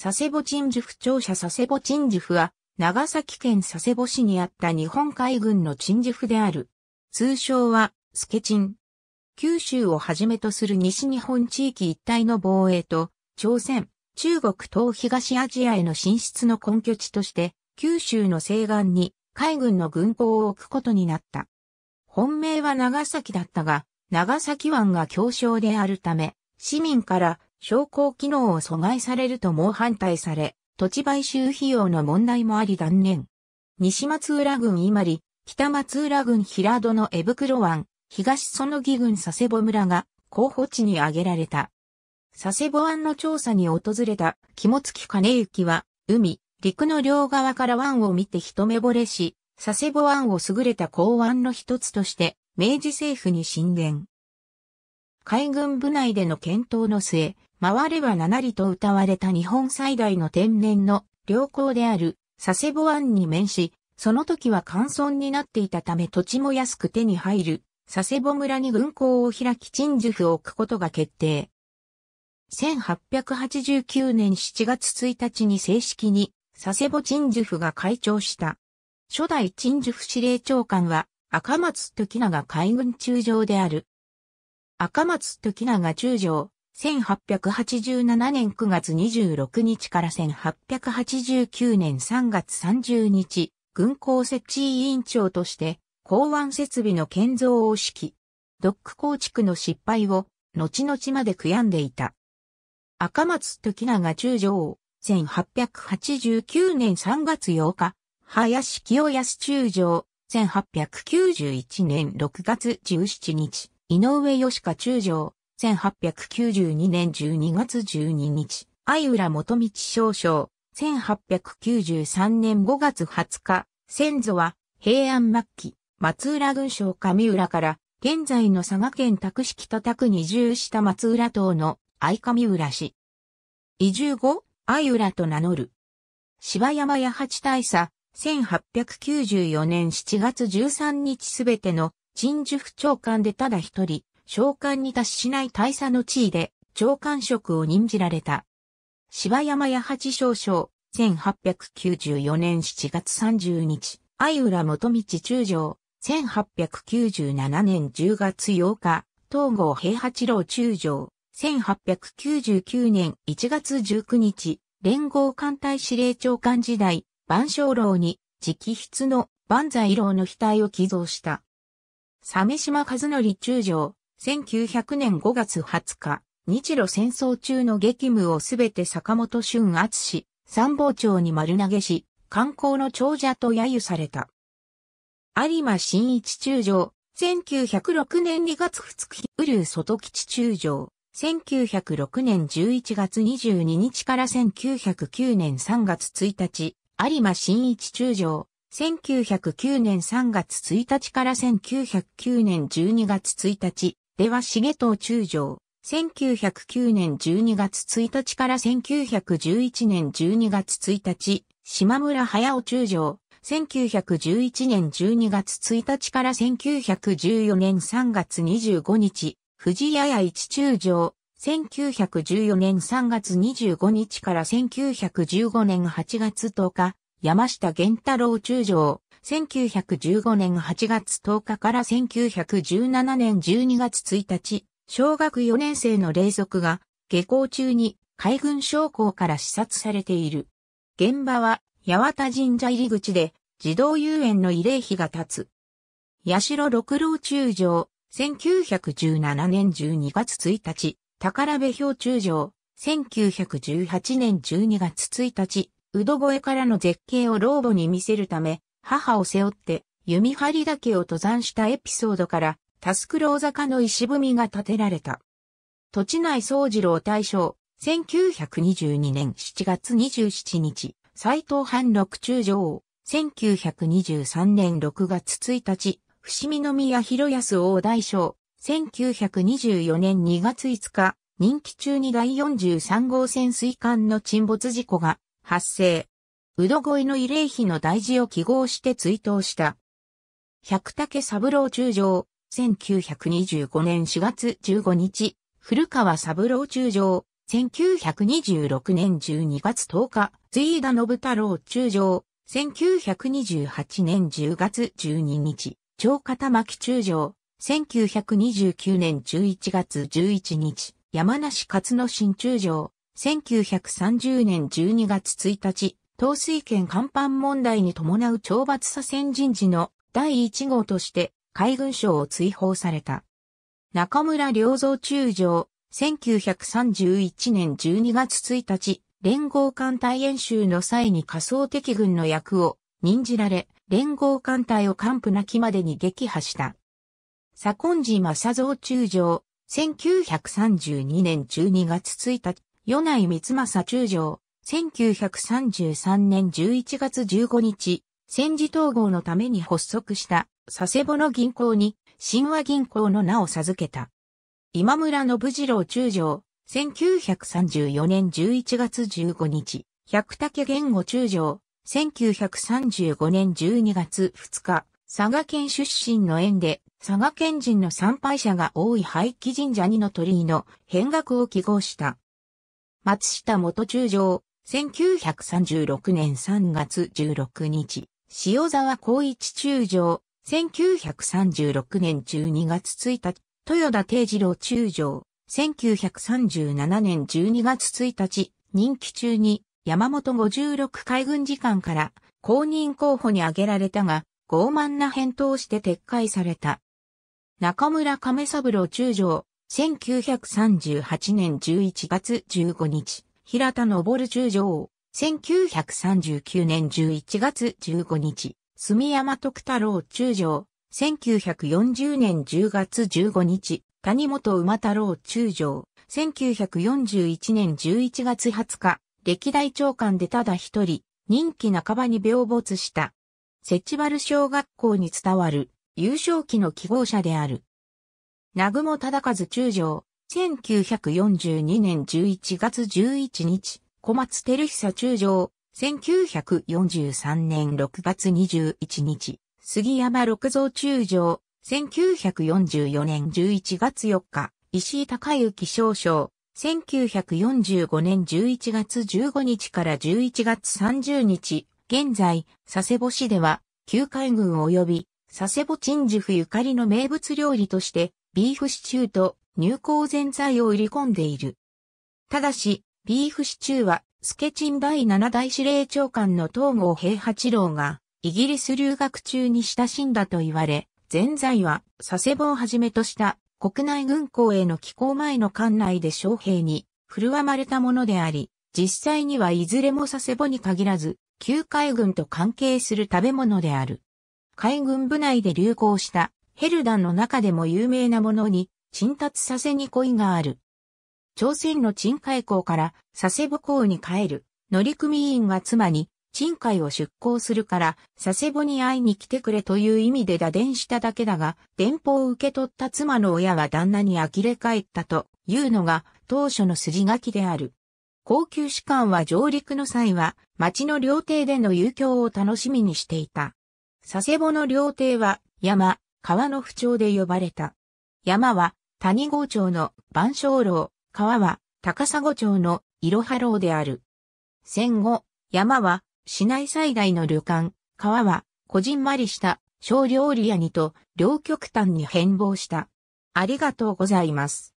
佐世保鎮守府庁舎佐世保鎮守府は、長崎県佐世保市にあった日本海軍の鎮守府である。通称は、スケチン。九州をはじめとする西日本地域一帯の防衛と、朝鮮、中国東東アジアへの進出の根拠地として、九州の西岸に海軍の軍港を置くことになった。本命は長崎だったが、長崎湾が強小であるため、市民から昇降機能を阻害されると猛反対され、土地買収費用の問題もあり断念。西松浦郡伊万里、北松浦郡平戸の江袋湾、東園木郡佐世保村が候補地に挙げられた。佐世保湾の調査に訪れた肝付金行は、海、陸の両側から湾を見て一目惚れし、佐世保湾を優れた港湾の一つとして、明治政府に進言。海軍部内での検討の末、回れば七里と歌われた日本最大の天然の良好である佐世保湾に面し、その時は乾村になっていたため土地も安く手に入る佐世保村に軍港を開き陳述を置くことが決定。1889年7月1日に正式に佐世保陳述が開庁した。初代陳述司令長官は赤松時長海軍中将である。赤松時長中将、1887年9月26日から1889年3月30日、軍港設置委員長として、港湾設備の建造を指揮。ドック構築の失敗を、後々まで悔やんでいた。赤松時長中将、1889年3月8日、林清康中将、1891年6月17日、井上義家中将、1892年12月12日、相浦元道少将、1893年5月20日、先祖は平安末期、松浦軍将上浦から、現在の佐賀県拓式と拓に移住した松浦島の相上浦市。移住後、相浦と名乗る。芝山八八大佐、1894年7月13日すべての陳述府長官でただ一人、召喚に達しない大佐の地位で長官職を任じられた。柴山八八少将、1894年7月30日、相浦元道中将、1897年10月8日、東郷平八郎中将、1899年1月19日、連合艦隊司令長官時代、万象楼に直筆の万歳楼の額を寄贈した。鮫島和則中将、1900年5月20日、日露戦争中の激務をすべて坂本俊厚氏、参謀長に丸投げし、観光の長者と揶揄された。有馬新一中将、1906年2月2日、ウルー外吉中将、1906年11月22日から1909年3月1日、有馬新一中将、1909年3月1日から1909年12月1日、出羽重藤中将、1909年12月1日から1911年12月1日、島村駿中将、1911年12月1日から1914年3月25日、藤谷谷一中将、1914年3月25日から1915年8月10日、山下源太郎中将、1915年8月10日から1917年12月1日、小学4年生の霊族が、下校中に海軍将校から視察されている。現場は、八幡神社入り口で、児童遊園の慰霊碑が立つ。八代六郎中将、1917年12月1日、宝部表中将、1918年12月1日、うどえからの絶景を老母に見せるため、母を背負って弓張岳を登山したエピソードから、タスクロー坂の石踏みが建てられた。土地内総二郎大将、1922年7月27日、斎藤藩六中女王、1923年6月1日、伏見宮広安王大将、1924年2月5日、任期中に第43号潜水艦の沈没事故が発生。うどごいの慰霊碑の大事を記号して追悼した。百武三郎中将、1925年4月15日、古川三郎中将、1926年12月10日、随田信太郎中将、1928年10月12日、長方巻中将、1929年11月11日、山梨勝野新中将、1930年12月1日、統帥権甲板問題に伴う懲罰左遷人事の第1号として海軍省を追放された。中村良造中将、1931年12月1日、連合艦隊演習の際に仮想敵軍の役を任じられ、連合艦隊を完膚なきまでに撃破した。左近寺正造中将、1932年12月1日、与内光政中将、1933年11月15日、戦時統合のために発足した佐世保の銀行に神話銀行の名を授けた。今村信次郎中将、1934年11月15日、百武言語中将、1935年12月2日、佐賀県出身の縁で、佐賀県人の参拝者が多い廃棄神社にの鳥居の変額を記号した。松下元中将、1936年3月16日、塩沢光一中将、1936年12月1日、豊田定次郎中将、1937年12月1日、任期中に山本56海軍次官から公認候補に挙げられたが、傲慢な返答をして撤回された。中村亀三郎中将、1938年11月15日、平田昇中将、1939年11月15日、住山徳太郎中将、1940年10月15日、谷本馬太郎中将、1941年11月20日、歴代長官でただ一人、任期半ばに病没した。セチバル小学校に伝わる、優勝期の記号者である。南雲忠和中将、1942年11月11日、小松照久中将、1943年6月21日、杉山六蔵中将、1944年11月4日、石井隆之少将、1945年11月15日から11月30日、現在、佐世保市では、旧海軍及び、佐世保鎮守府ゆかりの名物料理として、ビーフシチューと入港全材を売り込んでいる。ただし、ビーフシチューは、スケチン第七大司令長官の東郷平八郎が、イギリス留学中に親しんだと言われ、全財は佐世保をはじめとした国内軍港への寄港前の艦内で将兵に振るわまれたものであり、実際にはいずれも佐世保に限らず、旧海軍と関係する食べ物である。海軍部内で流行したヘルダンの中でも有名なものに沈達佐世に恋がある。朝鮮の沈海港から佐世保港に帰る乗組員が妻に沈海を出港するから佐世保に会いに来てくれという意味で打電しただけだが、電報を受け取った妻の親は旦那に呆れ返ったというのが当初の筋書きである。高級士官は上陸の際は町の料亭での遊興を楽しみにしていた。佐世保の料亭は山、川の不調で呼ばれた。山は谷郷町の万象楼、川は高砂町のいろは楼である。戦後、山は市内最大の旅館、川はこじんまりした小料理屋にと両極端に変貌した。ありがとうございます。